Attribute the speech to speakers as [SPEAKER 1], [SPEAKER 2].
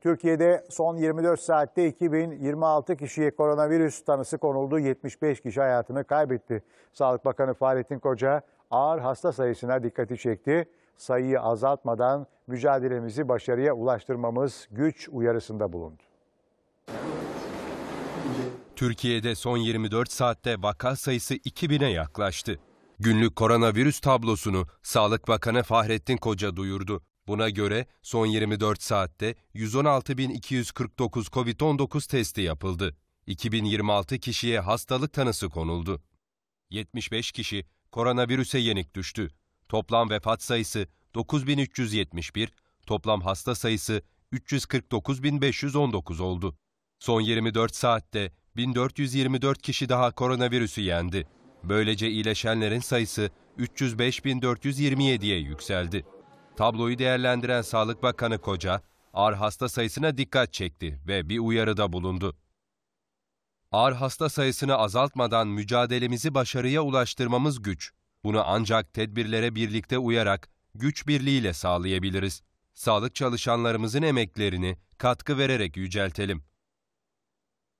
[SPEAKER 1] Türkiye'de son 24 saatte 2026 kişiye koronavirüs tanısı konuldu. 75 kişi hayatını kaybetti. Sağlık Bakanı Fahrettin Koca ağır hasta sayısına dikkati çekti. Sayıyı azaltmadan mücadelemizi başarıya ulaştırmamız güç uyarısında bulundu.
[SPEAKER 2] Türkiye'de son 24 saatte vaka sayısı 2000'e yaklaştı. Günlük koronavirüs tablosunu Sağlık Bakanı Fahrettin Koca duyurdu. Buna göre son 24 saatte 116.249 COVID-19 testi yapıldı. 2026 kişiye hastalık tanısı konuldu. 75 kişi koronavirüse yenik düştü. Toplam vefat sayısı 9371, toplam hasta sayısı 349.519 oldu. Son 24 saatte 1424 kişi daha koronavirüsü yendi. Böylece iyileşenlerin sayısı 305.427'ye yükseldi. Tabloyu değerlendiren Sağlık Bakanı Koca, ağır hasta sayısına dikkat çekti ve bir uyarıda bulundu. Ağır hasta sayısını azaltmadan mücadelemizi başarıya ulaştırmamız güç. Bunu ancak tedbirlere birlikte uyarak güç birliğiyle sağlayabiliriz. Sağlık çalışanlarımızın emeklerini katkı vererek yüceltelim.